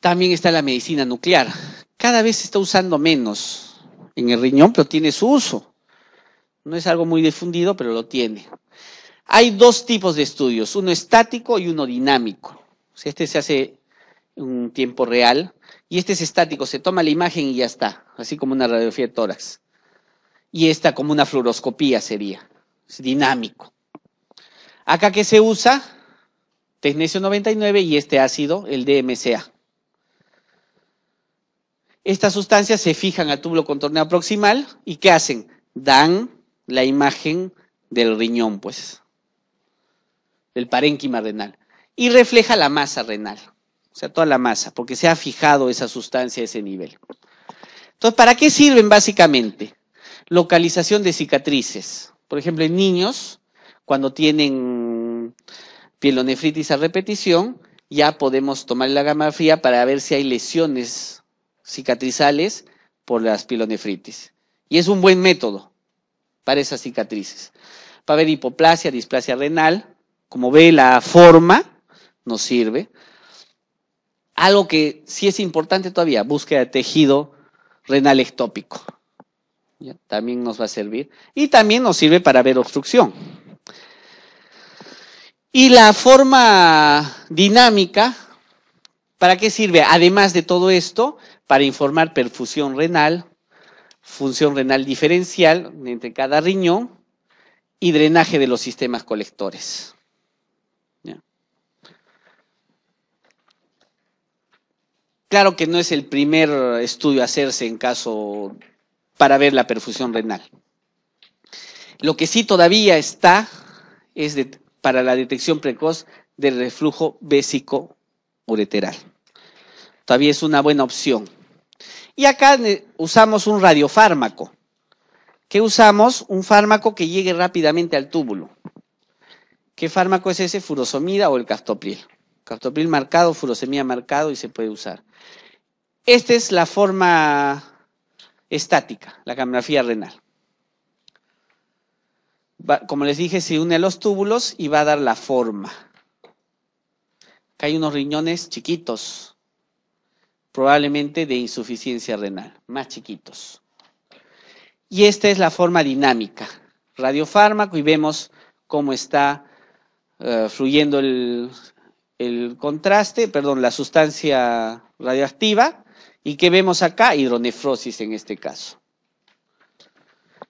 También está la medicina nuclear. Cada vez se está usando menos en el riñón, pero tiene su uso. No es algo muy difundido, pero lo tiene. Hay dos tipos de estudios, uno estático y uno dinámico. este se hace en un tiempo real y este es estático, se toma la imagen y ya está, así como una radiografía de tórax. Y esta como una fluoroscopía sería, es dinámico. Acá que se usa, Tecnesio 99 y este ácido, el DMCA. Estas sustancias se fijan al túbulo contorneado proximal y ¿qué hacen? Dan la imagen del riñón, pues, del parénquima renal. Y refleja la masa renal, o sea, toda la masa, porque se ha fijado esa sustancia a ese nivel. Entonces, ¿para qué sirven básicamente? Localización de cicatrices. Por ejemplo, en niños, cuando tienen pielonefritis a repetición, ya podemos tomar la gama fría para ver si hay lesiones cicatrizales por las pilonefritis. Y es un buen método para esas cicatrices. Para ver hipoplasia, displasia renal, como ve la forma, nos sirve. Algo que sí es importante todavía, búsqueda de tejido renal ectópico. También nos va a servir. Y también nos sirve para ver obstrucción. Y la forma dinámica, ¿para qué sirve? Además de todo esto, para informar perfusión renal, función renal diferencial entre cada riñón y drenaje de los sistemas colectores. Claro que no es el primer estudio a hacerse en caso para ver la perfusión renal. Lo que sí todavía está es para la detección precoz del reflujo bésico ureteral. Todavía es una buena opción. Y acá eh, usamos un radiofármaco. ¿Qué usamos? Un fármaco que llegue rápidamente al túbulo. ¿Qué fármaco es ese? Furosomida o el captopril. Captopril marcado, furosemida marcado y se puede usar. Esta es la forma estática, la camografía renal. como les dije, se une a los túbulos y va a dar la forma. Acá hay unos riñones chiquitos, probablemente de insuficiencia renal, más chiquitos. Y esta es la forma dinámica, radiofármaco, y vemos cómo está eh, fluyendo el, el contraste, perdón, la sustancia radioactiva, y que vemos acá, hidronefrosis en este caso.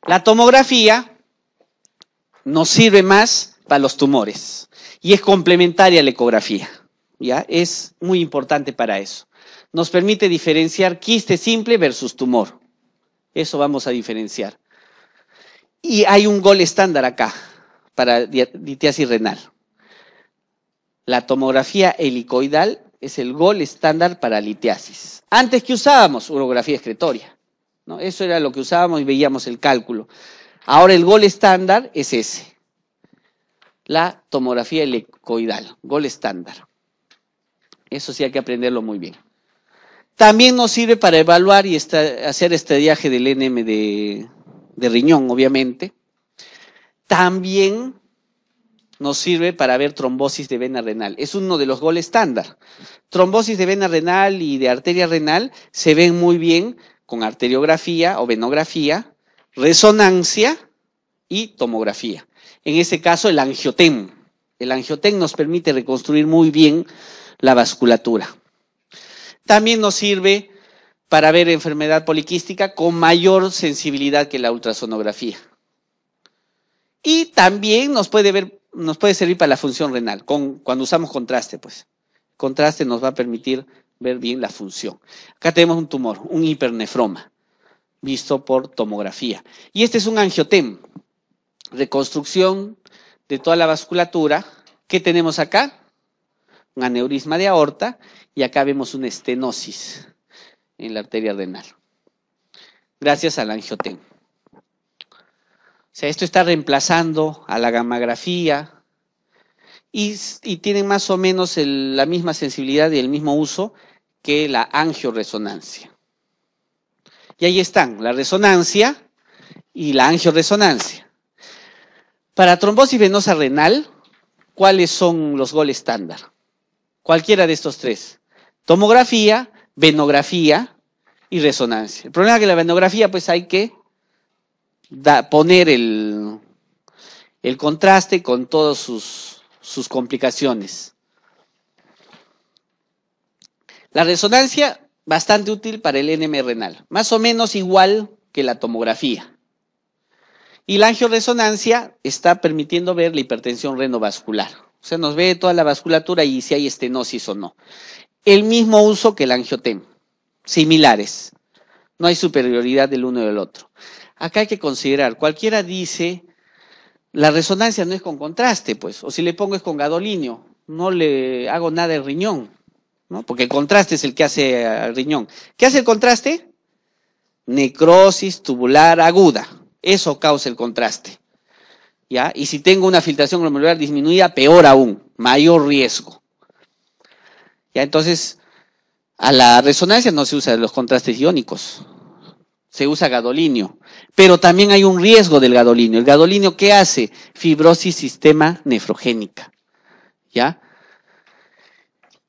La tomografía nos sirve más para los tumores y es complementaria a la ecografía, ¿ya? Es muy importante para eso nos permite diferenciar quiste simple versus tumor. Eso vamos a diferenciar. Y hay un gol estándar acá para litiasis renal. La tomografía helicoidal es el gol estándar para litiasis. Antes que usábamos urografía excretoria, ¿no? Eso era lo que usábamos y veíamos el cálculo. Ahora el gol estándar es ese. La tomografía helicoidal, gol estándar. Eso sí hay que aprenderlo muy bien. También nos sirve para evaluar y hacer hacer estadiaje del NM de, riñón, obviamente. También nos sirve para ver trombosis de vena renal. Es uno de los goles estándar. Trombosis de vena renal y de arteria renal se ven muy bien con arteriografía o venografía, resonancia y tomografía. En este caso, el angiotem. El angiotem nos permite reconstruir muy bien la vasculatura. También nos sirve para ver enfermedad poliquística con mayor sensibilidad que la ultrasonografía. Y también nos puede, servir para la función renal, cuando usamos contraste, pues. Contraste nos va a permitir ver bien la función. Acá tenemos un tumor, un hipernefroma, visto por tomografía. Y este es un angiotem, reconstrucción de toda la vasculatura. ¿Qué tenemos acá? un aneurisma de aorta y acá vemos una estenosis en la arteria renal. Gracias al angioten. O sea, esto está reemplazando a la gammagrafía y, y tienen más o menos la misma sensibilidad y el mismo uso que la angioresonancia. Y ahí están, la resonancia y la angioresonancia. Para trombosis venosa renal, ¿cuáles son los goles estándar? cualquiera de estos tres. Tomografía, venografía y resonancia. El problema es que la venografía, pues hay que poner el, contraste con todas sus, sus complicaciones. La resonancia, bastante útil para el NM renal, más o menos igual que la tomografía. Y la angioresonancia está permitiendo ver la hipertensión renovascular. Se nos ve toda la vasculatura y si hay estenosis o no. El mismo uso que el angiotem Similares. No hay superioridad del uno y del otro. Acá hay que considerar, cualquiera dice, la resonancia no es con contraste, pues, o si le pongo es con gadolinio, no le hago nada al riñón, ¿no? Porque el contraste es el que hace al riñón. ¿Qué hace el contraste? Necrosis tubular aguda. Eso causa el contraste. Y si tengo una filtración glomerular disminuida, peor aún, mayor riesgo. ¿Ya? Entonces, a la resonancia no se usa los contrastes iónicos, se usa gadolinio. Pero también hay un riesgo del gadolinio. ¿El gadolinio qué hace? Fibrosis sistema nefrogénica. ¿Ya?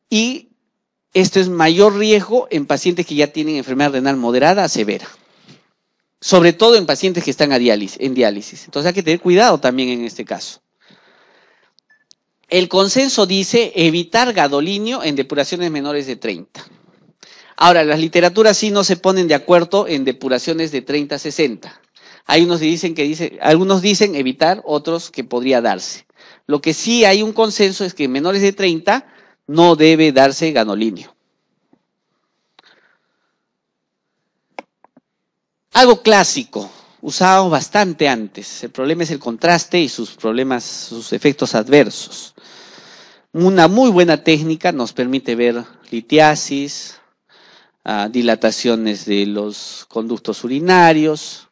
Y esto es mayor riesgo en pacientes que ya tienen enfermedad renal moderada a severa sobre todo en pacientes que están en diálisis. Entonces hay que tener cuidado también en este caso. El consenso dice evitar gadolinio en depuraciones menores de 30. Ahora, las literaturas sí no se ponen de acuerdo en depuraciones de 30 a 60. Hay unos dicen que dice, algunos dicen evitar, otros que podría darse. Lo que sí hay un consenso es que en menores de 30 no debe darse gadolinio. Algo clásico, usado bastante antes. El problema es el contraste y sus problemas, sus efectos adversos. Una muy buena técnica nos permite ver litiasis, ah, dilataciones de los conductos urinarios,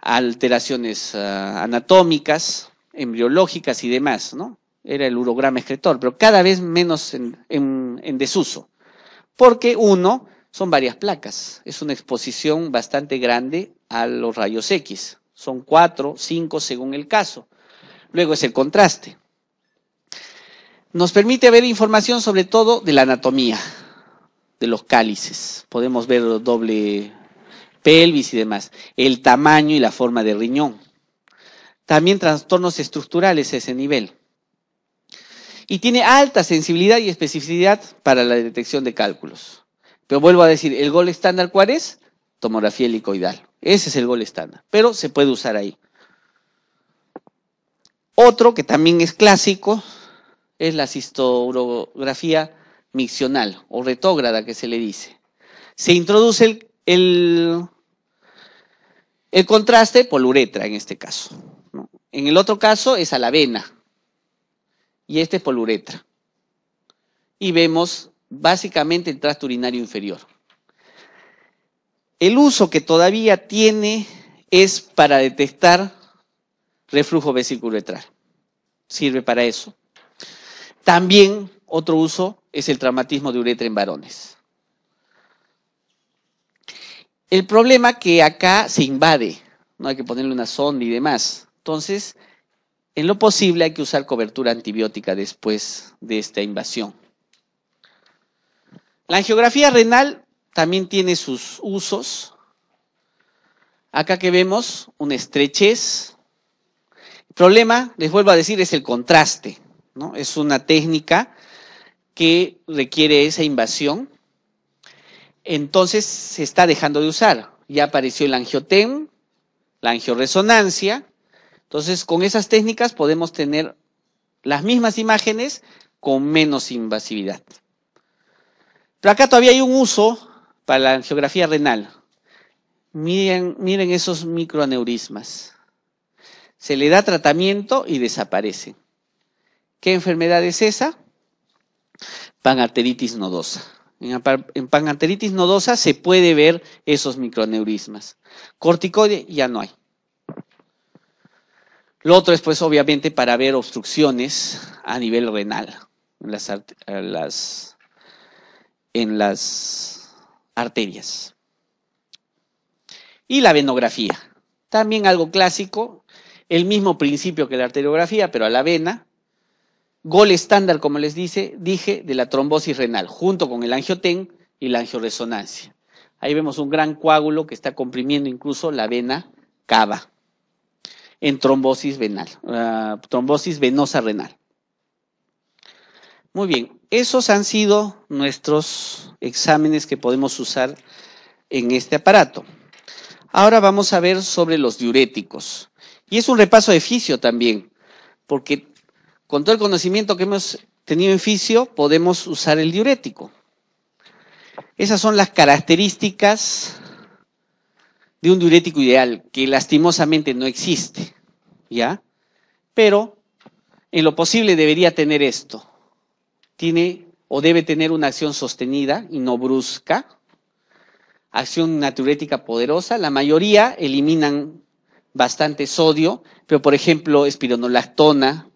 alteraciones ah, anatómicas, embriológicas y demás, ¿no? Era el urograma excretor, pero cada vez menos en desuso. Porque uno, son varias placas. Es una exposición bastante grande a los rayos X. Son cuatro, cinco según el caso. Luego es el contraste. Nos permite ver información sobre todo de la anatomía de los cálices. Podemos ver doble pelvis y demás. El tamaño y la forma del riñón. También trastornos estructurales a ese nivel y tiene alta sensibilidad y especificidad para la detección de cálculos. Pero vuelvo a decir, el gol estándar, ¿cuál es? Tomografía helicoidal. Ese es el gol estándar, pero se puede usar ahí. Otro que también es clásico es la cistourografía miccional o retógrada que se le dice. Se introduce el, el, contraste poluretra en este caso. En el otro caso es a la vena y este es por Y vemos básicamente el tracto urinario inferior. El uso que todavía tiene es para detectar reflujo vesiculoretral. Sirve para eso. También otro uso es el traumatismo de uretra en varones. El problema que acá se invade, no hay que ponerle una sonda y demás. Entonces, en lo posible hay que usar cobertura antibiótica después de esta invasión. La angiografía renal también tiene sus usos. Acá que vemos una estrechez. El problema, les vuelvo a decir, es el contraste. ¿no? Es una técnica que requiere esa invasión. Entonces se está dejando de usar. Ya apareció el angiotem, la angioresonancia. Entonces con esas técnicas podemos tener las mismas imágenes con menos invasividad. Pero acá todavía hay un uso para la angiografía renal. Miren, esos microaneurismas. Se le da tratamiento y desaparecen. ¿Qué enfermedad es esa? Panarteritis nodosa. En panarteritis nodosa se puede ver esos microneurismas. Corticoide ya no hay. Lo otro es, pues, obviamente, para ver obstrucciones a nivel renal, las en las arterias. Y la venografía. También algo clásico, el mismo principio que la arteriografía, pero a la vena. Gol estándar, como les dice, dije, de la trombosis renal, junto con el angioten y la angioresonancia. Ahí vemos un gran coágulo que está comprimiendo incluso la vena cava en trombosis venal, ah, trombosis venosa renal. Muy bien, esos han sido nuestros exámenes que podemos usar en este aparato. Ahora vamos a ver sobre los diuréticos. Y es un repaso de fisio también, porque con todo el conocimiento que hemos tenido en fisio, podemos usar el diurético. Esas son las características de un diurético ideal, que lastimosamente no existe, ¿ya? Pero en lo posible debería tener esto tiene o debe tener una acción sostenida y no brusca, acción natriurética poderosa. La mayoría eliminan bastante sodio, pero por ejemplo, espironolactona,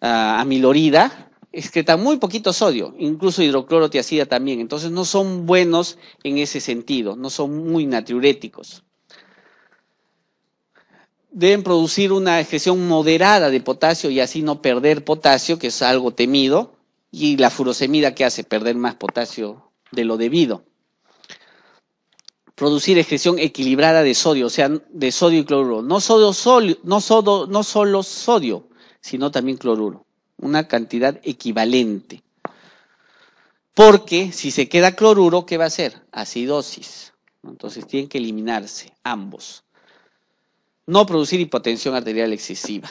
ah, amilorida, excreta muy poquito sodio, incluso hidroclorotiacida también. Entonces no son buenos en ese sentido, no son muy natriuréticos. Deben producir una excreción moderada de potasio y así no perder potasio, que es algo temido y la furosemida que hace perder más potasio de lo debido. Producir excreción equilibrada de sodio, o sea, de sodio y cloruro. No solo, no solo sodio, sino también cloruro. Una cantidad equivalente. Porque si se queda cloruro, ¿qué va a hacer? Acidosis. Entonces tienen que eliminarse ambos. No producir hipotensión arterial excesiva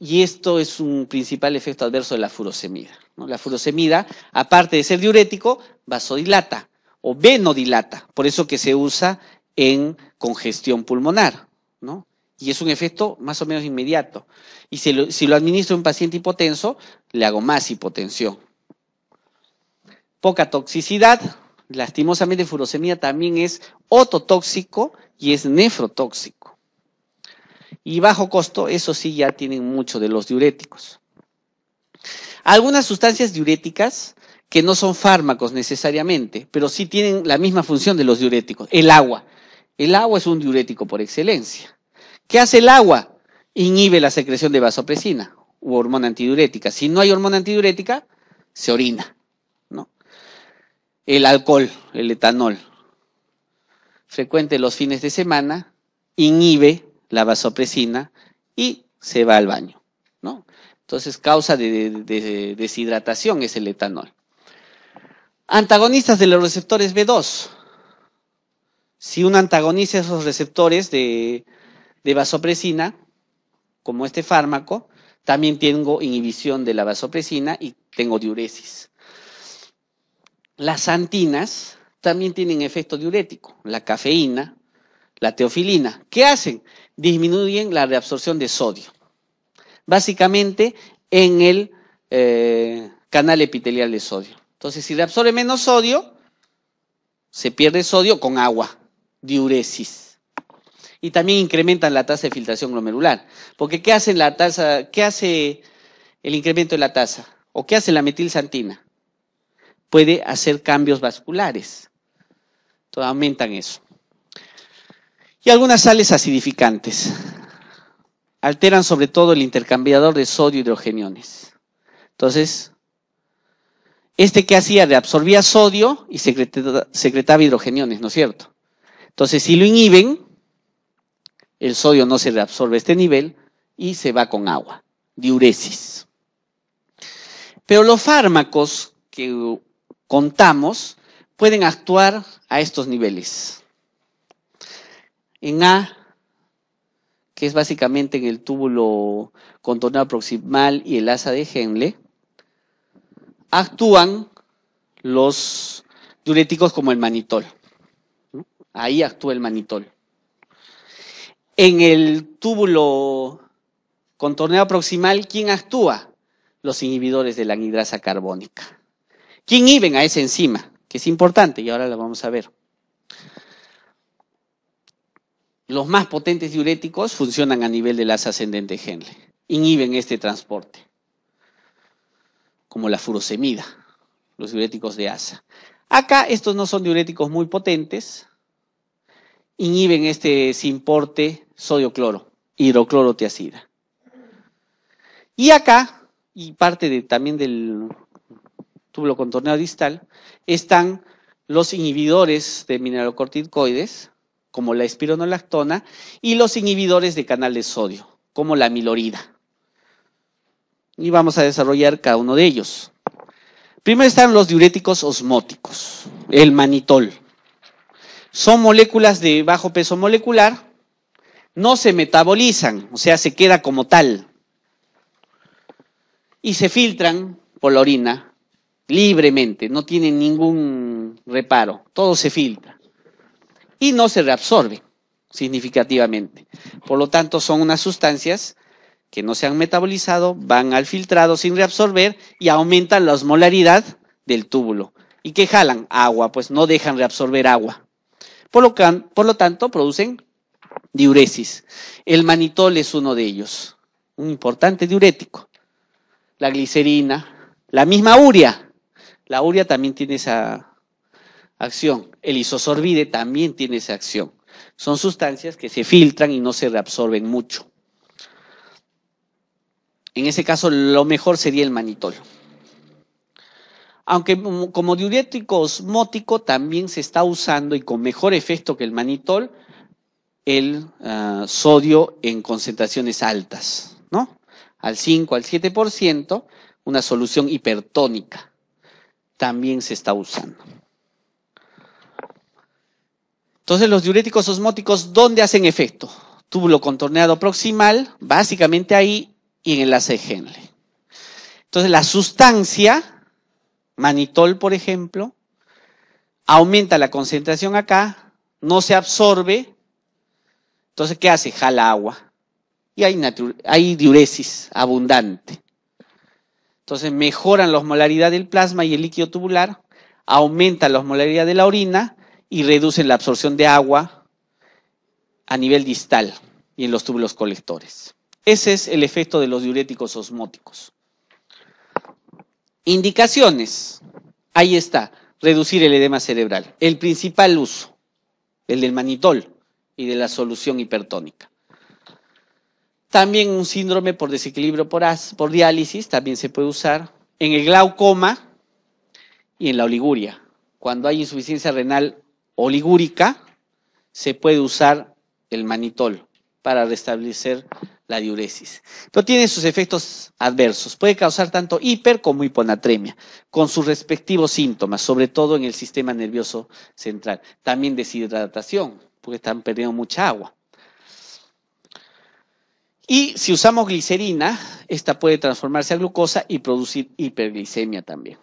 y esto es un principal efecto adverso de la furosemida. La furosemida, aparte de ser diurético, vasodilata o venodilata, por eso que se usa en congestión pulmonar, ¿no? Y es un efecto más o menos inmediato. Y si lo, si administro a un paciente hipotenso, le hago más hipotensión. Poca toxicidad, lastimosamente furosemida también es ototóxico y es nefrotóxico y bajo costo, eso sí, ya tienen mucho de los diuréticos. Algunas sustancias diuréticas que no son fármacos necesariamente, pero sí tienen la misma función de los diuréticos. El agua. El agua es un diurético por excelencia. ¿Qué hace el agua? Inhibe la secreción de vasopresina u hormona antidiurética. Si no hay hormona antidiurética, se orina. ¿no? El alcohol, el etanol, frecuente los fines de semana, inhibe la vasopresina y se va al baño, ¿no? Entonces, causa de, deshidratación es el etanol. Antagonistas de los receptores B2. Si uno antagoniza esos receptores de, de vasopresina, como este fármaco, también tengo inhibición de la vasopresina y tengo diuresis. Las antinas también tienen efecto diurético, la cafeína, la teofilina. ¿Qué hacen? disminuyen la reabsorción de sodio. Básicamente en el eh, canal epitelial de sodio. Entonces, si reabsorbe menos sodio, se pierde sodio con agua, diuresis. Y también incrementan la tasa de filtración glomerular. Porque ¿qué hace, qué hace el incremento de la tasa? ¿O qué hace la metilsantina? Puede hacer cambios vasculares. Entonces, aumentan eso y algunas sales acidificantes. Alteran sobre todo el intercambiador de sodio hidrogeniones. Entonces, este que hacía reabsorbía sodio y secretaba hidrogeniones, ¿no es cierto? Entonces, si lo inhiben, el sodio no se reabsorbe a este nivel y se va con agua, diuresis. Pero los fármacos que contamos pueden actuar a estos niveles. En A, que es básicamente en el túbulo contornado proximal y el asa de Henle, actúan los diuréticos como el manitol. Ahí actúa el manitol. En el túbulo contorneo proximal, ¿quién actúa? Los inhibidores de la anhidrasa carbónica. ¿Quién inhiben a esa enzima? Que es importante y ahora la vamos a ver. Los más potentes diuréticos funcionan a nivel del asa ascendente genle, inhiben este transporte, como la furosemida, los diuréticos de asa. Acá estos no son diuréticos muy potentes, inhiben este importe sodio-cloro, hidroclorotiacida. Y acá, y parte también del túbulo contorneado distal, están los inhibidores de mineralocorticoides, como la espironolactona, y los inhibidores de canal de sodio, como la milorida. Y vamos a desarrollar cada uno de ellos. Primero están los diuréticos osmóticos, el manitol. Son moléculas de bajo peso molecular, no se metabolizan, o sea, se queda como tal. Y se filtran por la orina libremente, no tienen ningún reparo, todo se filtra y no se reabsorbe significativamente. Por lo tanto, son unas sustancias que no se han metabolizado, van al filtrado sin reabsorber y aumentan la osmolaridad del túbulo. ¿Y que jalan? Agua, pues no dejan reabsorber agua. Por lo, por lo tanto, producen diuresis. El manitol es uno de ellos, un importante diurético. La glicerina, la misma urea. La urea también tiene esa acción. El isosorbide también tiene esa acción. Son sustancias que se filtran y no se reabsorben mucho. En ese caso, lo mejor sería el manitol. Aunque mm, como diurético osmótico también se está usando y con mejor efecto que el manitol, el ah, sodio en concentraciones altas, ¿no? Al 5, al 7%, una solución hipertónica también se está usando. Entonces, los diuréticos osmóticos, ¿dónde hacen efecto? Túbulo contorneado proximal, básicamente ahí y en el acejenle. Entonces, la sustancia, manitol, por ejemplo, aumenta la concentración acá, no se absorbe. Entonces, ¿qué hace? Jala agua. Y hay, hay diuresis abundante. Entonces, mejoran la osmolaridad del plasma y el líquido tubular, aumentan la osmolaridad de la orina y reducen la absorción de agua a nivel distal y en los túbulos colectores. Ese es el efecto de los diuréticos osmóticos. Indicaciones. Ahí está, reducir el edema cerebral. El principal uso, el del manitol y de la solución hipertónica. También un síndrome por desequilibrio por, por diálisis también se puede usar en el glaucoma y en la oliguria, cuando hay insuficiencia renal oligúrica, se puede usar el manitol para restablecer la diuresis. Pero tiene sus efectos adversos. Puede causar tanto hiper como hiponatremia, con sus respectivos síntomas, sobre todo en el sistema nervioso central. También deshidratación, porque están perdiendo mucha agua. Y si usamos glicerina, esta puede transformarse a glucosa y producir hiperglicemia también.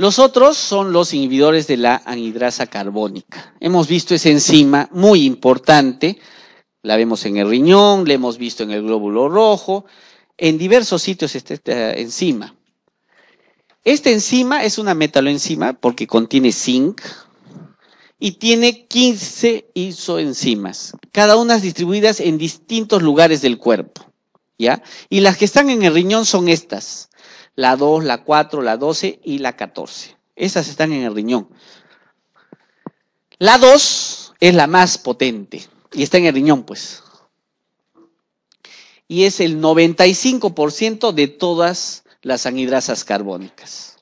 Los otros son los inhibidores de la anhidrasa carbónica. Hemos visto esa enzima muy importante, la vemos en el riñón, la hemos visto en el glóbulo rojo, en diversos sitios esta enzima. Esta enzima es una metaloenzima porque contiene zinc y tiene 15 isoenzimas, cada una distribuidas en distintos lugares del cuerpo, ¿ya? Y las que están en el riñón son estas la 2, la 4, la 12 y la 14. Esas están en el riñón. La 2 es la más potente y está en el riñón, pues. Y es el 95% de todas las anhidrasas carbónicas.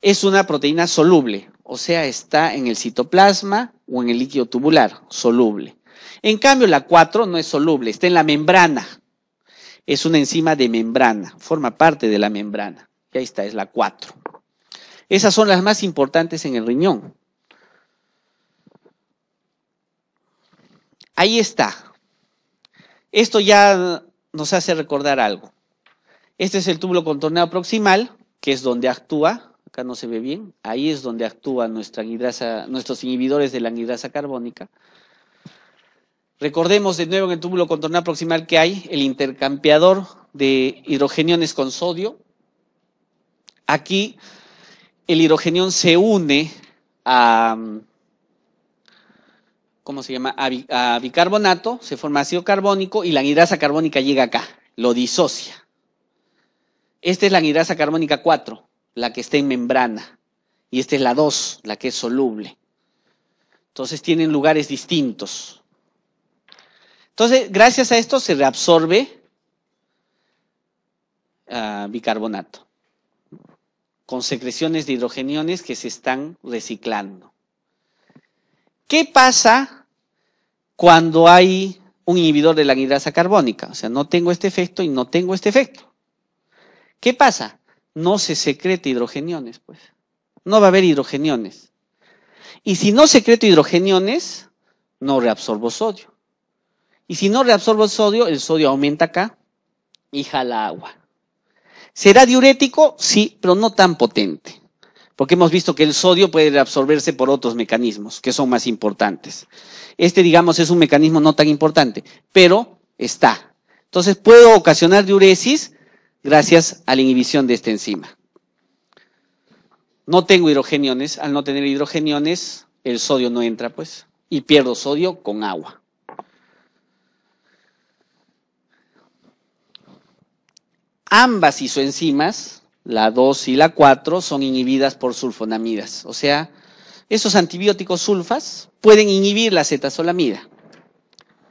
Es una proteína soluble, o sea, está en el citoplasma o en el líquido tubular, soluble. En cambio, la 4 no es soluble, está en la membrana, es una enzima de membrana, forma parte de la membrana. Y ahí está, es la 4. Esas son las más importantes en el riñón. Ahí está. Esto ya nos hace recordar algo. Este es el túbulo contorneado proximal, que es donde actúa, acá no se ve bien, ahí es donde actúan nuestros inhibidores de la anhidrasa carbónica. Recordemos de nuevo en el túbulo contornal proximal que hay el intercambiador de hidrogeniones con sodio. Aquí el hidrogenión se une a, se llama? A, bicarbonato, se forma ácido carbónico y la anidrasa carbónica llega acá, lo disocia. Esta es la anidrasa carbónica 4, la que está en membrana, y esta es la 2, la que es soluble. Entonces tienen lugares distintos. Entonces, gracias a esto se reabsorbe ah, bicarbonato con secreciones de hidrogeniones que se están reciclando. ¿Qué pasa cuando hay un inhibidor de la anhidrasa carbónica? O sea, no tengo este efecto y no tengo este efecto. ¿Qué pasa? No se secreta hidrogeniones, pues. No va a haber hidrogeniones. Y si no secreto hidrogeniones, no reabsorbo sodio. Y si no reabsorbo el sodio, el sodio aumenta acá y jala agua. ¿Será diurético? Sí, pero no tan potente. Porque hemos visto que el sodio puede reabsorberse por otros mecanismos que son más importantes. Este, digamos, es un mecanismo no tan importante, pero está. Entonces, puedo ocasionar diuresis gracias a la inhibición de esta enzima. No tengo hidrogeniones. Al no tener hidrogeniones, el sodio no entra, pues, y pierdo sodio con agua. ambas isoenzimas, la 2 y la 4, son inhibidas por sulfonamidas. O sea, esos antibióticos sulfas pueden inhibir la cetazolamida,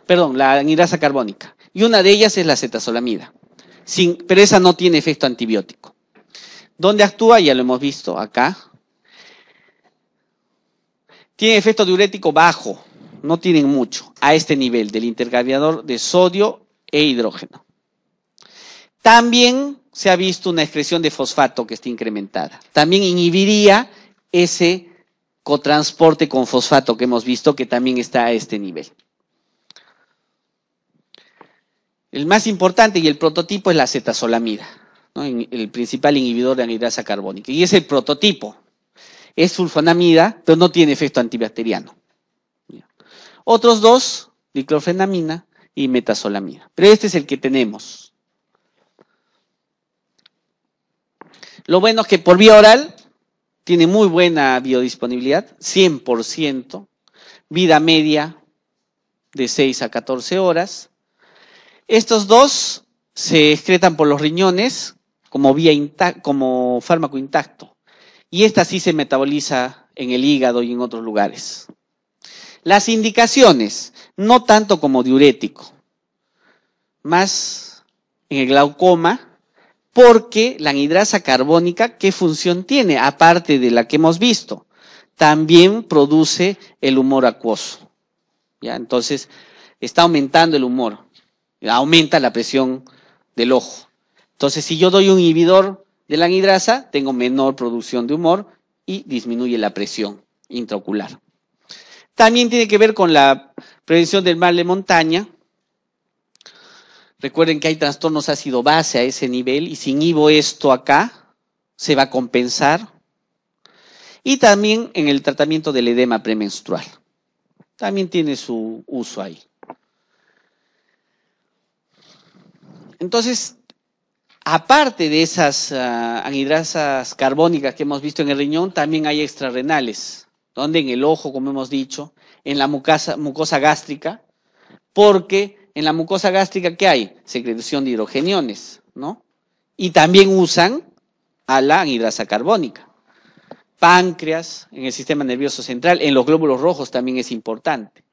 perdón, la anidasa carbónica. Y una de ellas es la cetazolamida, pero esa no tiene efecto antibiótico. ¿Dónde actúa? Ya lo hemos visto acá. Tiene efecto diurético bajo, no tienen mucho, a este nivel del intercambiador de sodio e hidrógeno. También se ha visto una excreción de fosfato que está incrementada. También inhibiría ese cotransporte con fosfato que hemos visto que también está a este nivel. El más importante y el prototipo es la acetazolamida, el principal inhibidor de anidrasa carbónica. Y es el prototipo. Es sulfonamida, pero no tiene efecto antibacteriano. Otros dos, diclofenamina y metazolamida. Pero este es el que tenemos. Lo bueno es que por vía oral tiene muy buena biodisponibilidad, 100%, vida media de 6 a 14 horas. Estos dos se excretan por los riñones como, vía como fármaco intacto y esta sí se metaboliza en el hígado y en otros lugares. Las indicaciones, no tanto como diurético, más en el glaucoma, porque la anhidrasa carbónica, ¿qué función tiene? Aparte de la que hemos visto, también produce el humor acuoso. ¿ya? Entonces, está aumentando el humor, aumenta la presión del ojo. Entonces, si yo doy un inhibidor de la anhidrasa, tengo menor producción de humor y disminuye la presión intraocular. También tiene que ver con la prevención del mal de montaña, Recuerden que hay trastornos ácido base a ese nivel y si inhibo esto acá, se va a compensar. Y también en el tratamiento del edema premenstrual. También tiene su uso ahí. Entonces, aparte de esas ah, anhidrasas carbónicas que hemos visto en el riñón, también hay extrarrenales, donde en el ojo, como hemos dicho, en la mucosa gástrica, porque en la mucosa gástrica, ¿qué hay? Secreción de hidrogeniones, ¿no? Y también usan a la anhidrasa carbónica. Páncreas, en el sistema nervioso central, en los glóbulos rojos también es importante.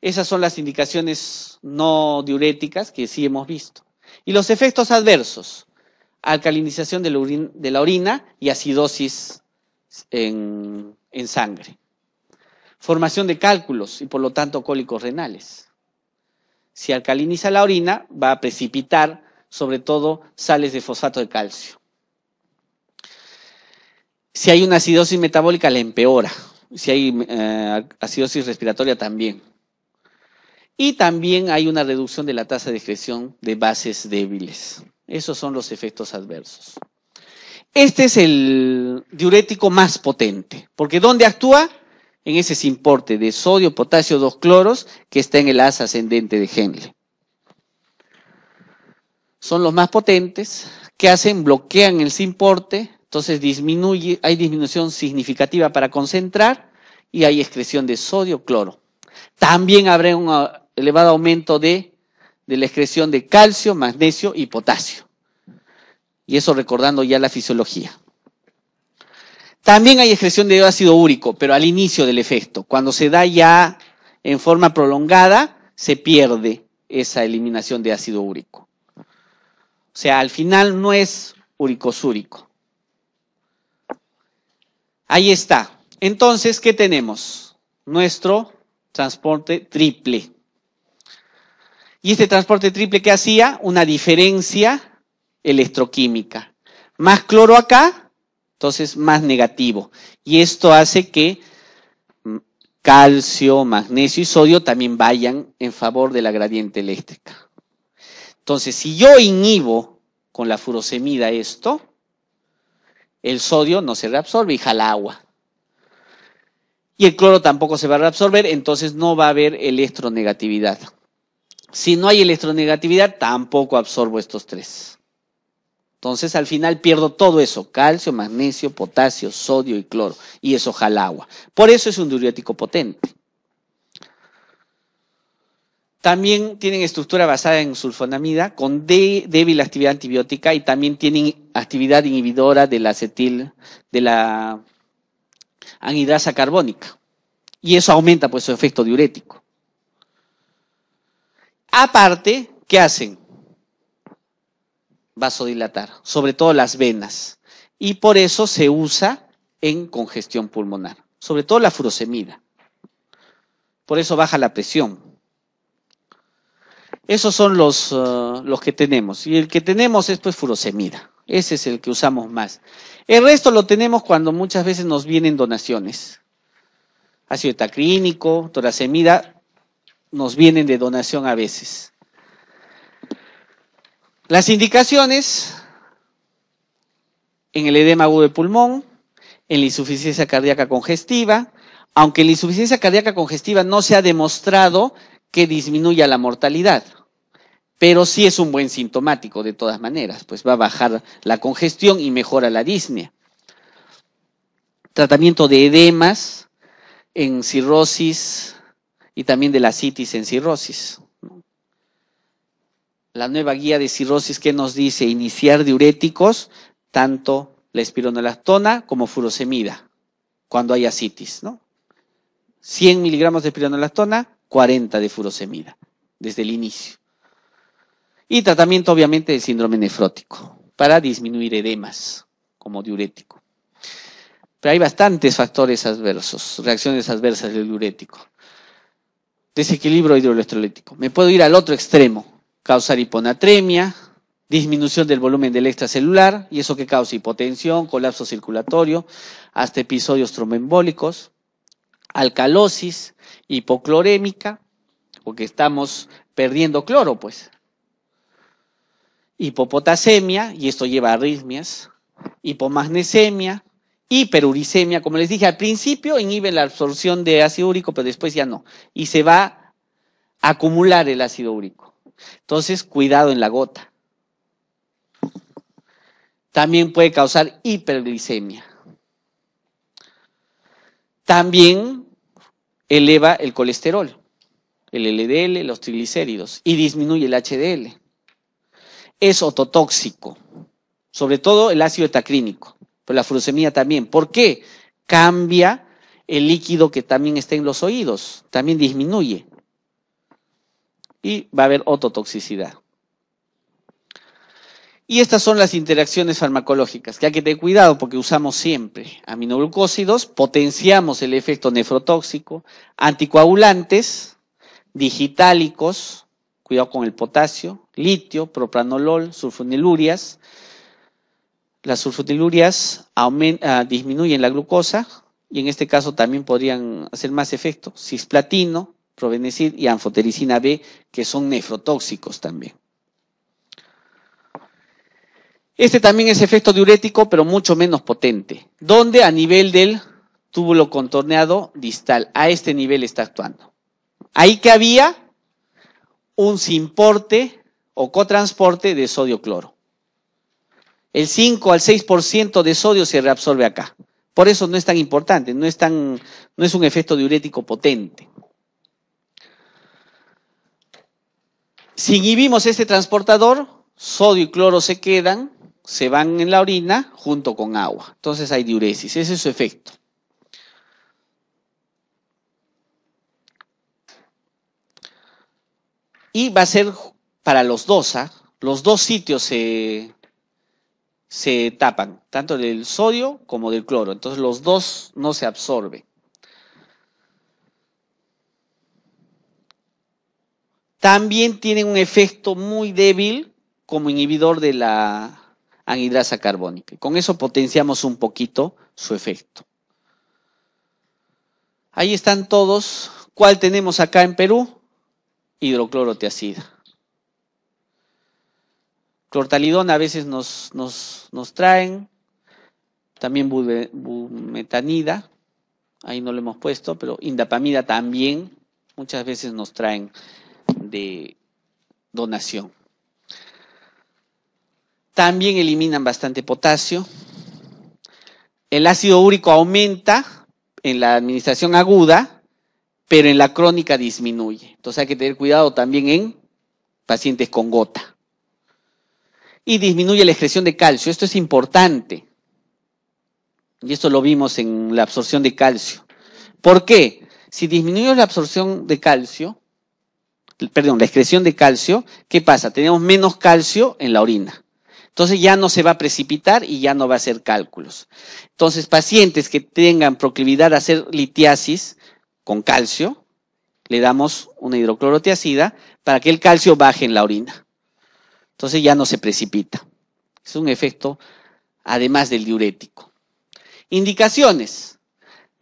Esas son las indicaciones no diuréticas que sí hemos visto. Y los efectos adversos, alcalinización de la orina, y acidosis en, en sangre. Formación de cálculos y por lo tanto cólicos renales. Si alcaliniza la orina, va a precipitar sobre todo sales de fosfato de calcio. Si hay una acidosis metabólica, la empeora. Si hay eh, acidosis respiratoria, también. Y también hay una reducción de la tasa de excreción de bases débiles. Esos son los efectos adversos. Este es el diurético más potente, porque ¿dónde actúa? en ese importe de sodio, potasio, dos cloros que está en el as ascendente de Henle. Son los más potentes, que hacen? Bloquean el simporte, entonces disminuye, hay disminución significativa para concentrar y hay excreción de sodio, cloro. También habrá un ah, elevado aumento de la excreción de calcio, magnesio y potasio. Y eso recordando ya la fisiología. También hay excreción de ácido úrico, pero al inicio del efecto. Cuando se da ya en forma prolongada, se pierde esa eliminación de ácido úrico. O sea, al final no es uricosúrico. Ahí está. Entonces, ¿qué tenemos? Nuestro transporte triple. ¿Y este transporte triple qué hacía? Una diferencia electroquímica. Más cloro acá, entonces, más negativo. Y esto hace que mm, calcio, magnesio y sodio también vayan en favor de la gradiente eléctrica. Entonces, si yo inhibo con la furosemida esto, el sodio no se reabsorbe y jala agua. Y el cloro tampoco se va a reabsorber, entonces no va a haber electronegatividad. Si no hay electronegatividad, tampoco absorbo estos tres. Entonces al final pierdo todo eso, calcio, magnesio, potasio, sodio y cloro, y eso jala agua. Por eso es un diurético potente. También tienen estructura basada en sulfonamida con débil actividad antibiótica y también tienen actividad inhibidora de la acetil, de la anhidrasa carbónica. Y eso aumenta pues su efecto diurético. Aparte, ¿qué hacen? vasodilatar, sobre todo las venas. Y por eso se usa en congestión pulmonar, sobre todo la furosemida. Por eso baja la presión. Esos son los, eh, los que tenemos. Y el que tenemos es pues furosemida. Ese es el que usamos más. El resto lo tenemos cuando muchas veces nos vienen donaciones. Ácido etacrínico, torasemida nos vienen de donación a veces. Las indicaciones en el edema agudo de pulmón, en la insuficiencia cardíaca congestiva, aunque la insuficiencia cardíaca congestiva no se ha demostrado que disminuya la mortalidad, pero sí es un buen sintomático de todas maneras, pues va a bajar la congestión y mejora la disnea. Tratamiento de edemas en cirrosis y también de la citis en cirrosis la nueva guía de cirrosis que nos dice iniciar diuréticos, tanto la espironolactona como furosemida, cuando hay asitis, ¿no? 100 miligramos de espironolactona, 40 de furosemida, desde el inicio. Y tratamiento, obviamente, de síndrome nefrótico, para disminuir edemas como diurético. Pero hay bastantes factores adversos, reacciones adversas del diurético. Desequilibrio hidroelectrolítico. Me puedo ir al otro extremo, causar hiponatremia, disminución del volumen del extracelular, y eso que causa hipotensión, colapso circulatorio, hasta episodios tromboembólicos, alcalosis, hipoclorémica, porque estamos perdiendo cloro, pues. Hipopotasemia, y esto lleva a arritmias, hipomagnesemia, hiperuricemia, como les dije al principio, inhibe la absorción de ácido úrico, pero después ya no, y se va a acumular el ácido úrico. Entonces, cuidado en la gota. También puede causar hiperglicemia. También eleva el colesterol, el LDL, los triglicéridos y disminuye el HDL. Es ototóxico, sobre todo el ácido etacrínico, pero la furosemida también. ¿Por qué? Cambia el líquido que también está en los oídos, también disminuye y va a haber ototoxicidad. Y estas son las interacciones farmacológicas, que hay que tener cuidado porque usamos siempre aminoglucósidos, potenciamos el efecto nefrotóxico, anticoagulantes, digitálicos, cuidado con el potasio, litio, propranolol, sulfonilurias. Las sulfonilurias ah, disminuyen la glucosa y en este caso también podrían hacer más efecto, cisplatino, probenecid y anfotericina B, que son nefrotóxicos también. Este también es efecto diurético, pero mucho menos potente, donde a nivel del túbulo contorneado distal, a este nivel está actuando. Ahí que había un simporte o cotransporte de sodio cloro. El 5 al 6% de sodio se reabsorbe acá. Por eso no es tan importante, no es, no es un efecto diurético potente. Si inhibimos este transportador, sodio y cloro se quedan, se van en la orina junto con agua. Entonces hay diuresis, ese es su efecto. Y va a ser para los dos, los dos sitios se tapan, tanto del sodio como del cloro. Entonces los dos no se absorben. También tienen un efecto muy débil como inhibidor de la anhidrasa carbónica. Con eso potenciamos un poquito su efecto. Ahí están todos. ¿Cuál tenemos acá en Perú? Hidrocloroteacida. Clortalidona a veces nos, nos traen. También bumetanida. Ahí no lo hemos puesto, pero indapamida también. Muchas veces nos traen de donación. También eliminan bastante potasio. El ácido úrico aumenta en la administración aguda, pero en la crónica disminuye. Entonces hay que tener cuidado también en pacientes con gota. Y disminuye la excreción de calcio. Esto es importante. Y esto lo vimos en la absorción de calcio. ¿Por qué? Si disminuye la absorción de calcio, perdón, la excreción de calcio, ¿qué pasa? Tenemos menos calcio en la orina. Entonces ya no se va a precipitar y ya no va a hacer cálculos. Entonces, pacientes que tengan proclividad a hacer litiasis con calcio, le damos una hidroclorotiacida para que el calcio baje en la orina. Entonces ya no se precipita. Es un efecto además del diurético. Indicaciones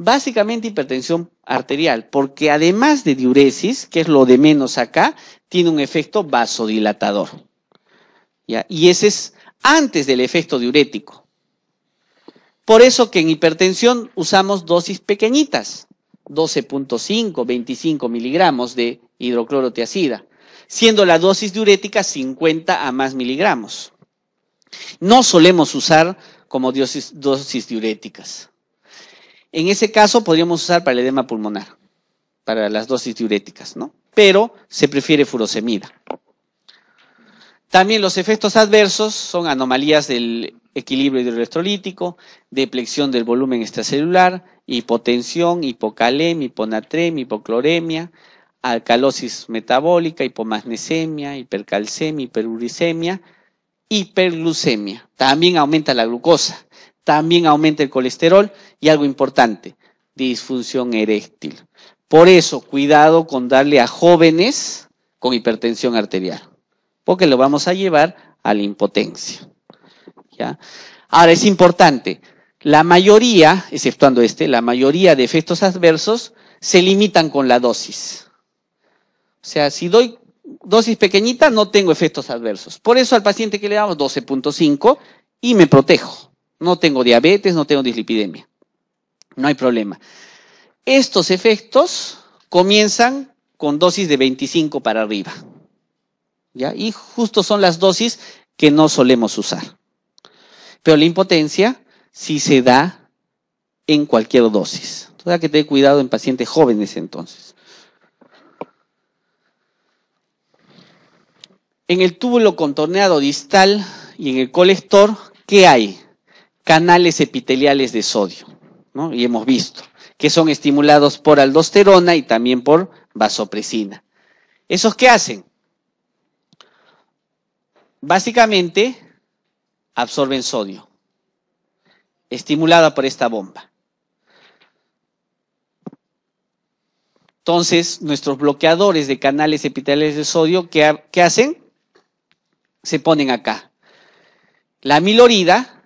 básicamente hipertensión arterial, porque además de diuresis, que es lo de menos acá, tiene un efecto vasodilatador. Y ese es antes del efecto diurético. Por eso que en hipertensión usamos dosis pequeñitas, 12.5, 25 miligramos de hidroclorotiacida, siendo la dosis diurética 50 a más miligramos. No solemos usar como dosis diuréticas. En ese caso podríamos usar para el edema pulmonar, para las dosis diuréticas, ¿no? Pero se prefiere furosemida. También los efectos adversos son anomalías del equilibrio hidroelectrolítico, deplexión del volumen extracelular, hipotensión, hipocalemia, hiponatremia, hipocloremia, alcalosis metabólica, hipomagnesemia, hipercalcemia, hiperuricemia, hiperglucemia. También aumenta la glucosa. También aumenta el colesterol y algo importante, disfunción eréctil. Por eso, cuidado con darle a jóvenes con hipertensión arterial, porque lo vamos a llevar a la impotencia. Ahora, es importante, la mayoría, exceptuando este, la mayoría de efectos adversos se limitan con la dosis. O sea, si doy dosis pequeñita, no tengo efectos adversos. Por eso al paciente que le damos 12.5 y me protejo. No tengo diabetes, no tengo dislipidemia. No hay problema. Estos efectos comienzan con dosis de 25 para arriba. ¿ya? Y justo son las dosis que no solemos usar. Pero la impotencia sí se da en cualquier dosis. Entonces hay que tener cuidado en pacientes jóvenes entonces. En el túbulo contorneado distal y en el colector, ¿qué hay? canales epiteliales de sodio, Y hemos visto que son estimulados por aldosterona y también por vasopresina. ¿Esos qué hacen? Básicamente absorben sodio, estimulada por esta bomba. Entonces, nuestros bloqueadores de canales epiteliales de sodio, ¿qué, ¿qué hacen? Se ponen acá. La milorida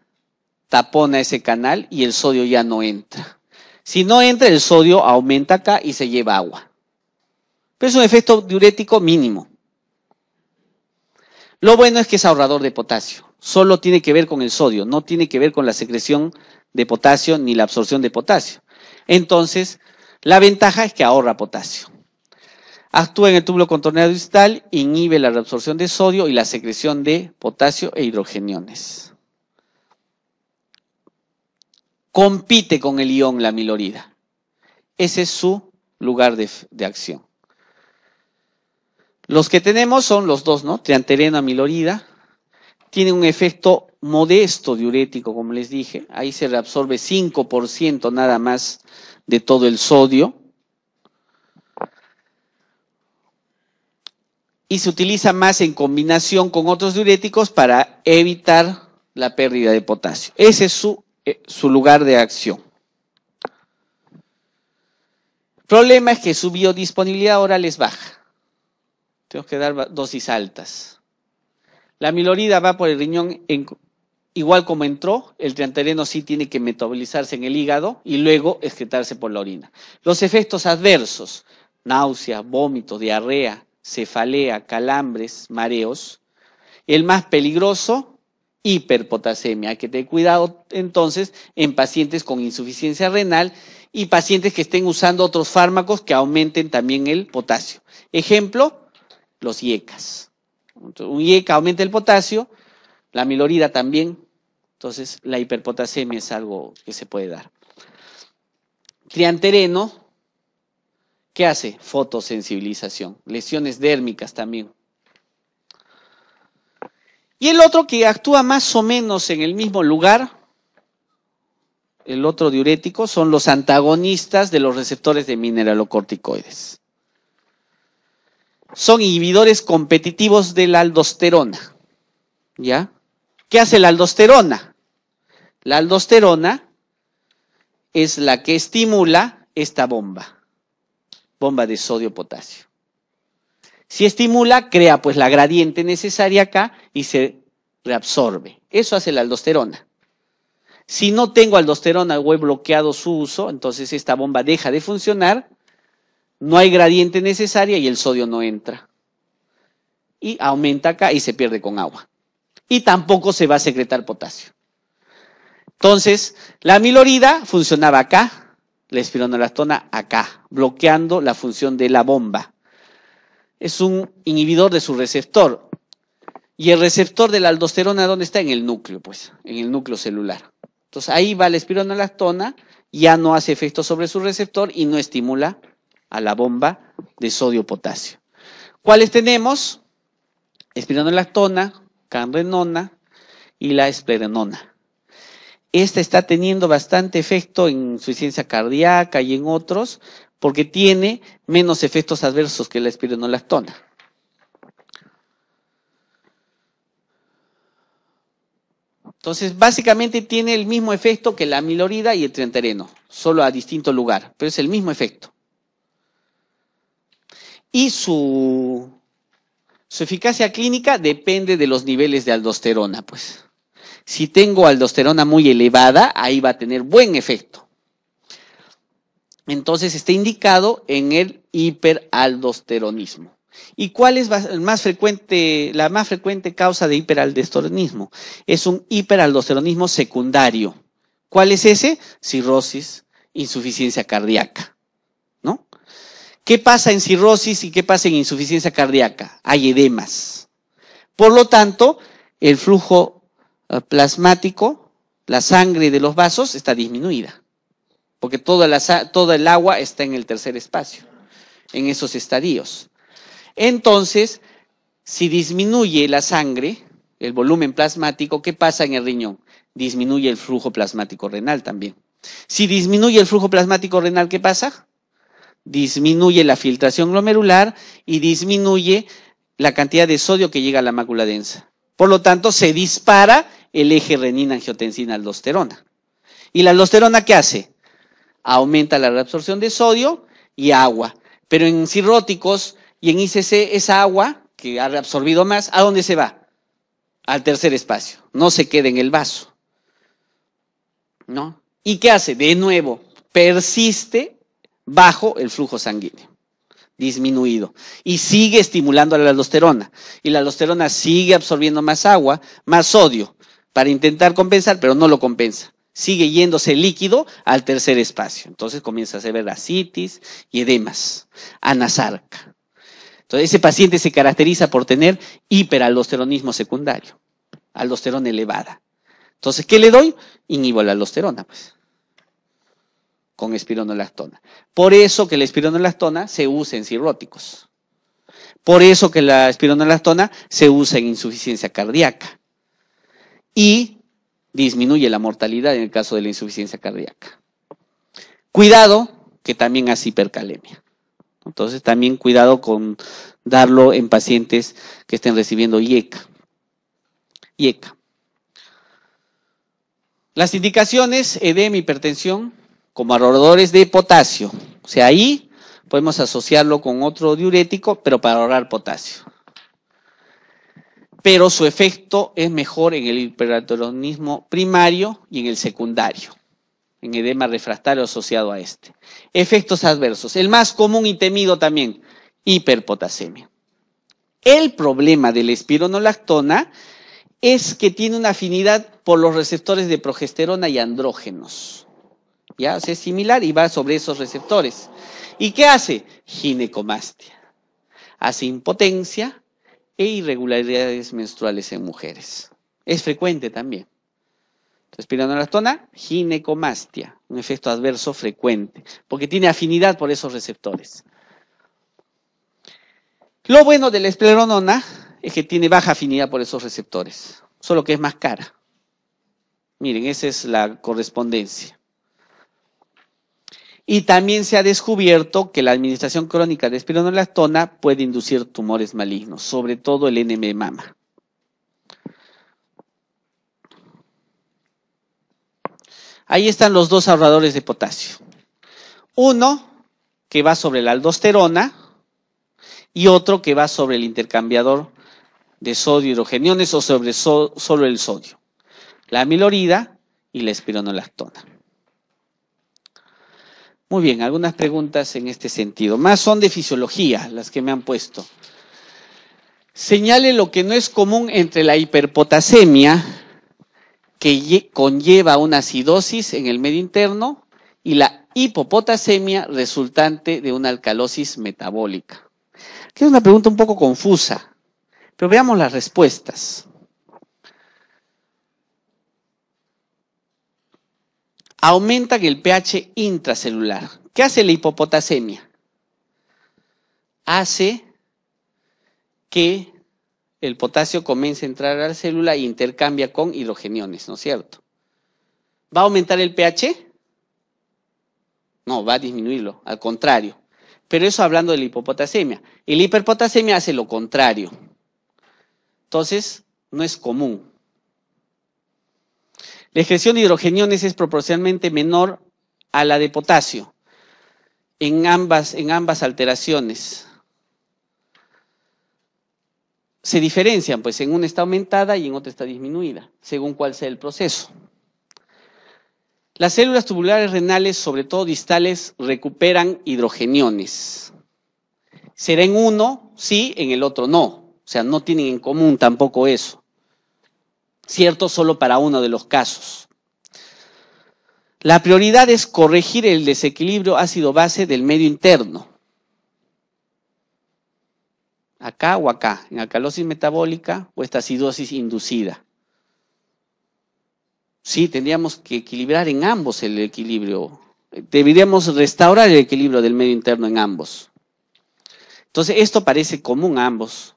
tapona ese canal y el sodio ya no entra. Si no entra, el sodio aumenta acá y se lleva agua. Pero es un efecto diurético mínimo. Lo bueno es que es ahorrador de potasio. Solo tiene que ver con el sodio, no tiene que ver con la secreción de potasio ni la absorción de potasio. Entonces, la ventaja es que ahorra potasio. Actúa en el tubo contorneado distal, inhibe la reabsorción de sodio y la secreción de potasio e hidrogeniones compite con el ion, la milorida. Ese es su lugar de, acción. Los que tenemos son los dos, ¿no? Trianterena, milorida. Tiene un efecto modesto diurético, como les dije. Ahí se reabsorbe 5% nada más de todo el sodio. Y se utiliza más en combinación con otros diuréticos para evitar la pérdida de potasio. Ese es su eh, su lugar de acción. El problema es que su biodisponibilidad ahora les baja. Tengo que dar dosis altas. La milorida va por el riñón igual como entró, el triantereno sí tiene que metabolizarse en el hígado y luego excretarse por la orina. Los efectos adversos, náuseas, vómitos, diarrea, cefalea, calambres, mareos. El más peligroso, hiperpotasemia. Hay que tener cuidado entonces en pacientes con insuficiencia renal y pacientes que estén usando otros fármacos que aumenten también el potasio. Ejemplo, los IECAS. un IECA aumenta el potasio, la milorida también. Entonces, la hiperpotasemia es algo que se puede dar. Triantereno, ¿qué hace? Fotosensibilización, lesiones dérmicas también. Y el otro que actúa más o menos en el mismo lugar, el otro diurético, son los antagonistas de los receptores de mineralocorticoides. Son inhibidores competitivos de la aldosterona. ¿Ya? ¿Qué hace la aldosterona? La aldosterona es la que estimula esta bomba, bomba de sodio-potasio. Si estimula, crea pues la gradiente necesaria acá y se reabsorbe. Eso hace la aldosterona. Si no tengo aldosterona o he bloqueado su uso, entonces esta bomba deja de funcionar, no hay gradiente necesaria y el sodio no entra. Y aumenta acá y se pierde con agua. Y tampoco se va a secretar potasio. Entonces, la amilorida funcionaba acá, la espironolactona acá, bloqueando la función de la bomba es un inhibidor de su receptor. Y el receptor de la aldosterona, ¿dónde está? En el núcleo, pues, en el núcleo celular. Entonces ahí va la espironolactona, ya no hace efecto sobre su receptor y no estimula a la bomba de sodio-potasio. ¿Cuáles tenemos? Espironolactona, canrenona y la esperenona Esta está teniendo bastante efecto en suficiencia cardíaca y en otros, porque tiene menos efectos adversos que la espironolactona. Entonces, básicamente tiene el mismo efecto que la amilorida y el triantereno, solo a distinto lugar, pero es el mismo efecto. Y su, su eficacia clínica depende de los niveles de aldosterona, pues. Si tengo aldosterona muy elevada, ahí va a tener buen efecto entonces está indicado en el hiperaldosteronismo. ¿Y cuál es la más frecuente causa de hiperaldosteronismo? Es un hiperaldosteronismo secundario. ¿Cuál es ese? Cirrosis, insuficiencia cardíaca. ¿No? ¿Qué pasa en cirrosis y qué pasa en insuficiencia cardíaca? Hay edemas. Por lo tanto, el flujo eh, plasmático, la sangre de los vasos está disminuida porque toda, el agua está en el tercer espacio, en esos estadios. Entonces, si disminuye la sangre, el volumen plasmático, ¿qué pasa en el riñón? Disminuye el flujo plasmático renal también. Si disminuye el flujo plasmático renal, ¿qué pasa? Disminuye la filtración glomerular y disminuye la cantidad de sodio que llega a la mácula densa. Por lo tanto, se dispara el eje renina-angiotensina-aldosterona. ¿Y la aldosterona qué hace? aumenta la reabsorción de sodio y agua. Pero en cirróticos y en ICC, esa agua que ha reabsorbido más, ¿a dónde se va? Al tercer espacio. No se queda en el vaso. ¿No? ¿Y qué hace? De nuevo, persiste bajo el flujo sanguíneo, disminuido, y sigue estimulando a la aldosterona. Y la aldosterona sigue absorbiendo más agua, más sodio, para intentar compensar, pero no lo compensa sigue yéndose líquido al tercer espacio. Entonces comienza a ver asitis y edemas, anasarca. Entonces ese paciente se caracteriza por tener hiperalosteronismo secundario, aldosterona elevada. Entonces, ¿qué le doy? Inhibo la alosterona. pues, con espironolactona. Por eso que la espironolactona se usa en cirróticos. Por eso que la espironolactona se usa en insuficiencia cardíaca. Y disminuye la mortalidad en el caso de la insuficiencia cardíaca. Cuidado, que también hace hipercalemia. Entonces, también cuidado con darlo en pacientes que estén recibiendo IECA. IECA. Las indicaciones de hipertensión, como ahorradores de potasio. O sea, ahí podemos asociarlo con otro diurético, pero para ahorrar potasio pero su efecto es mejor en el hiperaldosteronismo primario y en el secundario, en edema refractario asociado a este. Efectos adversos. El más común y temido también, hiperpotasemia. El problema de la espironolactona es que tiene una afinidad por los receptores de progesterona y andrógenos. Ya, se es similar y va sobre esos receptores. ¿Y qué hace? Ginecomastia. Hace impotencia, e irregularidades menstruales en mujeres. Es frecuente también. Respirando la zona, ginecomastia, un efecto adverso frecuente, porque tiene afinidad por esos receptores. Lo bueno de la escleronona es que tiene baja afinidad por esos receptores, solo que es más cara. Miren, esa es la correspondencia. Y también se ha descubierto que la administración crónica de espironolactona puede inducir tumores malignos, sobre todo el NM mama. Ahí están los dos ahorradores de potasio. Uno que va sobre la aldosterona y otro que va sobre el intercambiador de sodio hidrogeniones o sobre solo el sodio, la amilorida y la espironolactona. Muy bien, algunas preguntas en este sentido. Más son de fisiología las que me han puesto. Señale lo que no es común entre la hiperpotasemia, que conlleva una acidosis en el medio interno, y la hipopotasemia resultante de una alcalosis metabólica. es una pregunta un poco confusa, pero veamos las respuestas. aumentan el pH intracelular. ¿Qué hace la hipopotasemia? Hace que el potasio comience a entrar a la célula e intercambia con hidrogeniones, ¿no es cierto? ¿Va a aumentar el pH? No, va a disminuirlo, al contrario. Pero eso hablando de la hipopotasemia. Y la hiperpotasemia hace lo contrario. Entonces, no es común. La excreción de hidrogeniones es proporcionalmente menor a la de potasio en ambas, en ambas alteraciones. Se diferencian, pues en una está aumentada y en otra está disminuida, según cuál sea el proceso. Las células tubulares renales, sobre todo distales, recuperan hidrogeniones. ¿Será en uno? Sí, en el otro no. O sea, no tienen en común tampoco eso cierto solo para uno de los casos. La prioridad es corregir el desequilibrio ácido-base del medio interno. Acá o acá, en alcalosis metabólica o esta acidosis inducida. Sí, tendríamos que equilibrar en ambos el equilibrio. Deberíamos restaurar el equilibrio del medio interno en ambos. Entonces, esto parece común a ambos.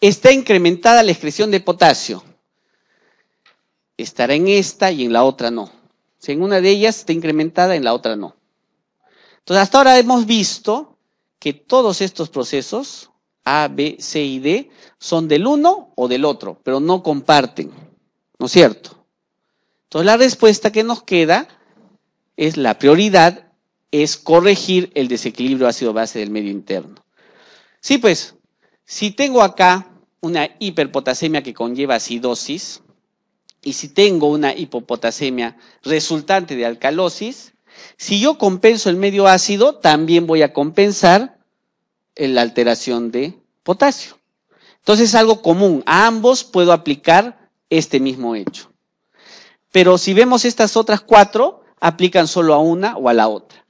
Está incrementada la excreción de potasio estará en esta y en la otra no. Si en una de ellas está incrementada, en la otra no. Entonces, hasta ahora hemos visto que todos estos procesos, A, B, C y D, son del uno o del otro, pero no comparten. ¿No es cierto? Entonces, la respuesta que nos queda es la prioridad es corregir el desequilibrio ácido-base del medio interno. Sí, pues, si tengo acá una hiperpotasemia que conlleva acidosis, y si tengo una hipopotasemia resultante de alcalosis, si yo compenso el medio ácido, también voy a compensar la alteración de potasio. Entonces es algo común, a ambos puedo aplicar este mismo hecho. Pero si vemos estas otras cuatro, aplican solo a una o a la otra.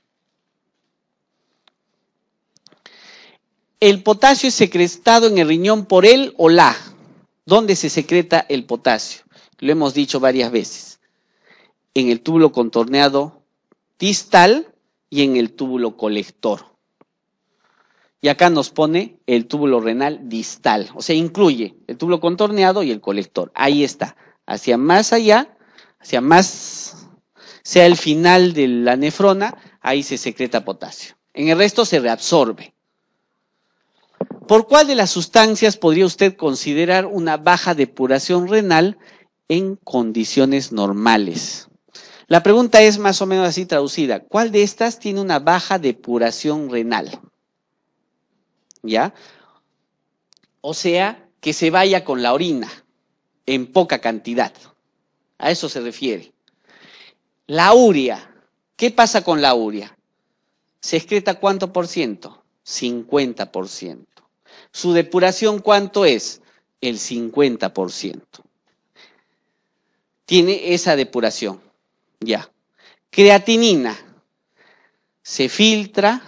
El potasio es secretado en el riñón por el o la. donde se secreta el potasio? Lo hemos dicho varias veces. En el túbulo contorneado distal y en el túbulo colector. Y acá nos pone el túbulo renal distal, o sea, incluye el túbulo contorneado y el colector. Ahí está, hacia más allá, hacia más, sea el final de la nefrona, ahí se secreta potasio. En el resto se reabsorbe. ¿Por cuál de las sustancias podría usted considerar una baja depuración renal en condiciones normales. La pregunta es más o menos así traducida. ¿Cuál de estas tiene una baja depuración renal? ¿Ya? O sea, que se vaya con la orina en poca cantidad. A eso se refiere. La urea. ¿Qué pasa con la urea? ¿Se excreta cuánto por ciento? 50 por ciento. ¿Su depuración cuánto es? El 50 por ciento tiene esa depuración. Ya. Creatinina se filtra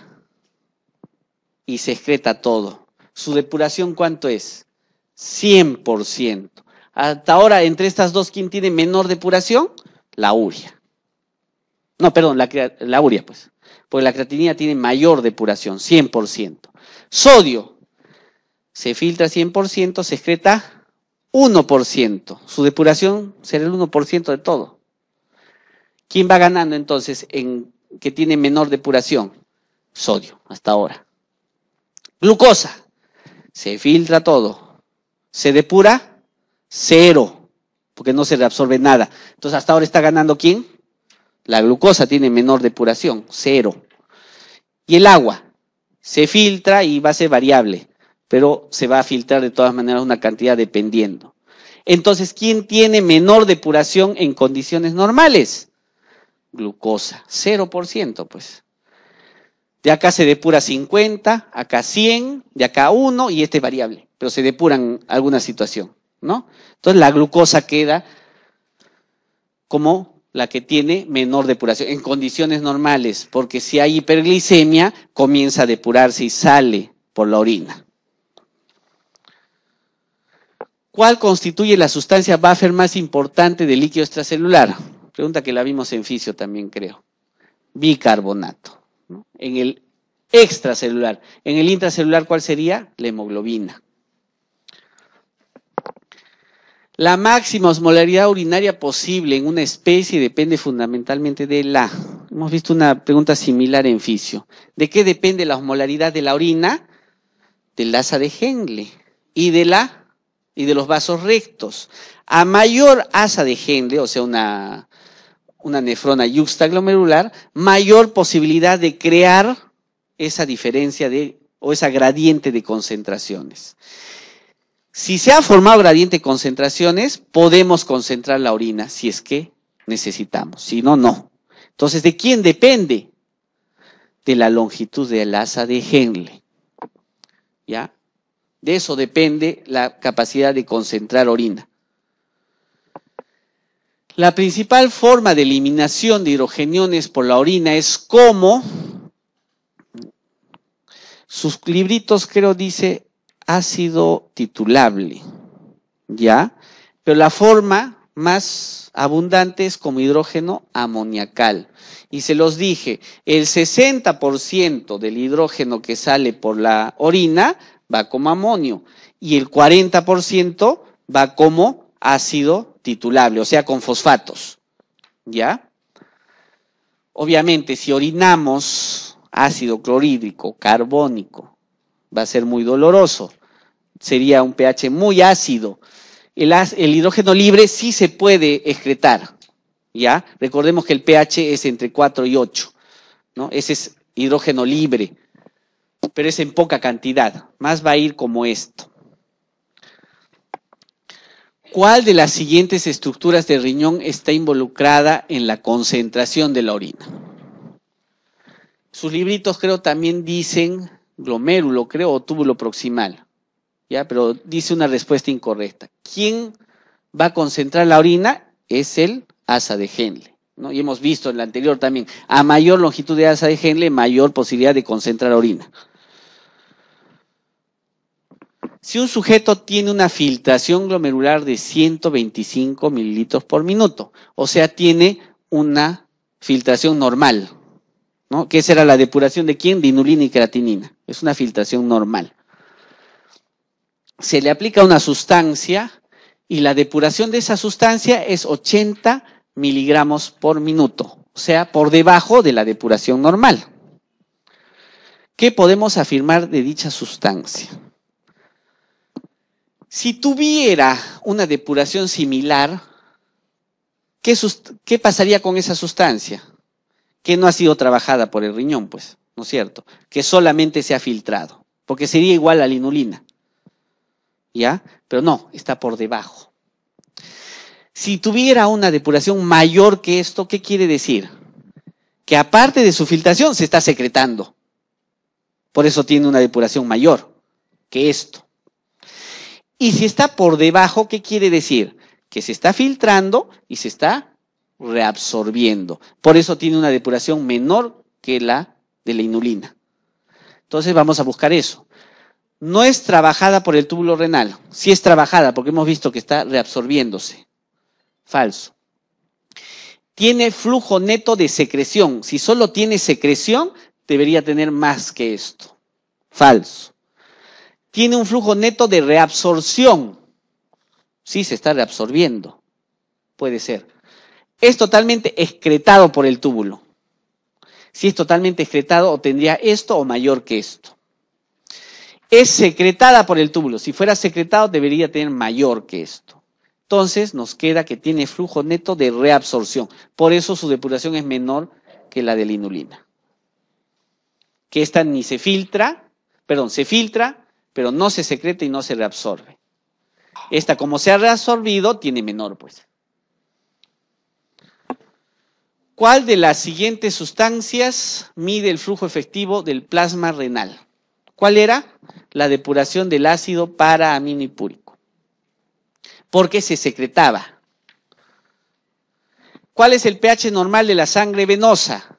y se excreta todo. ¿Su depuración cuánto es? 100%. Hasta ahora, entre estas dos, ¿quién tiene menor depuración? La urea. No, perdón, la, la urea, pues. Porque la creatinina tiene mayor depuración, 100%. Sodio. Se filtra 100%, se excreta 1%. Su depuración será el 1% de todo. ¿Quién va ganando entonces en que tiene menor depuración? Sodio, hasta ahora. Glucosa. Se filtra todo. Se depura cero, porque no se reabsorbe nada. Entonces, hasta ahora está ganando quién? La glucosa tiene menor depuración, cero. Y el agua se filtra y va a ser variable pero se va a filtrar de todas maneras una cantidad dependiendo. Entonces, ¿quién tiene menor depuración en condiciones normales? Glucosa, 0%, pues. De acá se depura 50, acá 100, de acá 1 y este variable, pero se depuran alguna situación, ¿no? Entonces la glucosa queda como la que tiene menor depuración en condiciones normales, porque si hay hiperglicemia comienza a depurarse y sale por la orina. ¿Cuál constituye la sustancia buffer más importante del líquido extracelular? Pregunta que la vimos en fisio también, creo. Bicarbonato. En el extracelular. En el intracelular, ¿cuál sería? La hemoglobina. La máxima osmolaridad urinaria posible en una especie depende fundamentalmente de la. Hemos visto una pregunta similar en fisio. ¿De qué depende la osmolaridad de la orina? Del asa de Henle y de la y de los vasos rectos. A mayor asa de Henle, o sea, una, una nefrona yuxtaglomerular, mayor posibilidad de crear esa diferencia de, o esa gradiente de concentraciones. Si se ha formado gradiente de concentraciones, podemos concentrar la orina si es que necesitamos, si no, no. Entonces, ¿de quién depende? De la longitud del asa de Henle. ¿Ya? De eso depende la capacidad de concentrar orina. La principal forma de eliminación de hidrogeniones por la orina es como sus libritos, creo, dice ácido titulable, ¿ya? Pero la forma más abundante es como hidrógeno amoniacal. Y se los dije, el 60% del hidrógeno que sale por la orina va como amonio y el 40% va como ácido titulable, o sea, con fosfatos. ¿Ya? Obviamente, si orinamos ácido clorhídrico, carbónico, va a ser muy doloroso. Sería un pH muy ácido. El, hidrógeno libre sí se puede excretar. ¿Ya? Recordemos que el pH es entre 4 y 8. ¿no? Ese es hidrógeno libre pero es en poca cantidad. Más va a ir como esto. ¿Cuál de las siguientes estructuras de riñón está involucrada en la concentración de la orina? Sus libritos creo también dicen glomérulo, creo, o túbulo proximal. ¿Ya? Pero dice una respuesta incorrecta. ¿Quién va a concentrar la orina? Es el asa de Henle. ¿no? Y hemos visto en la anterior también, a mayor longitud de asa de Henle, mayor posibilidad de concentrar orina. Si un sujeto tiene una filtración glomerular de 125 mililitros por minuto, o sea, tiene una filtración normal, ¿no? ¿Qué será la depuración de quién? Dinulina y creatinina. Es una filtración normal. Se le aplica una sustancia y la depuración de esa sustancia es 80 miligramos por minuto, o sea, por debajo de la depuración normal. ¿Qué podemos afirmar de dicha sustancia? Si tuviera una depuración similar, ¿qué, pasaría con esa sustancia? Que no ha sido trabajada por el riñón, pues, ¿no es cierto? Que solamente se ha filtrado, porque sería igual a la inulina. ¿Ya? Pero no, está por debajo. Si tuviera una depuración mayor que esto, ¿qué quiere decir? Que aparte de su filtración se está secretando. Por eso tiene una depuración mayor que esto. Y si está por debajo, ¿qué quiere decir? Que se está filtrando y se está reabsorbiendo. Por eso tiene una depuración menor que la de la inulina. Entonces vamos a buscar eso. No es trabajada por el túbulo renal, sí es trabajada porque hemos visto que está reabsorbiéndose. Falso. Tiene flujo neto de secreción. Si solo tiene secreción, debería tener más que esto. Falso tiene un flujo neto de reabsorción. Sí, se está reabsorbiendo. Puede ser. Es totalmente excretado por el túbulo. Si es totalmente excretado, tendría esto o mayor que esto. Es secretada por el túbulo. Si fuera secretado, debería tener mayor que esto. Entonces, nos queda que tiene flujo neto de reabsorción. Por eso su depuración es menor que la de la inulina. Que esta ni se filtra, perdón, se filtra, pero no se secreta y no se reabsorbe. Esta, como se ha reabsorbido, tiene menor, pues. ¿Cuál de las siguientes sustancias mide el flujo efectivo del plasma renal? ¿Cuál era? La depuración del ácido para ¿Por qué se secretaba. ¿Cuál es el pH normal de la sangre venosa?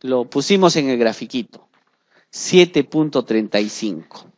Lo pusimos en el grafiquito. 7.35.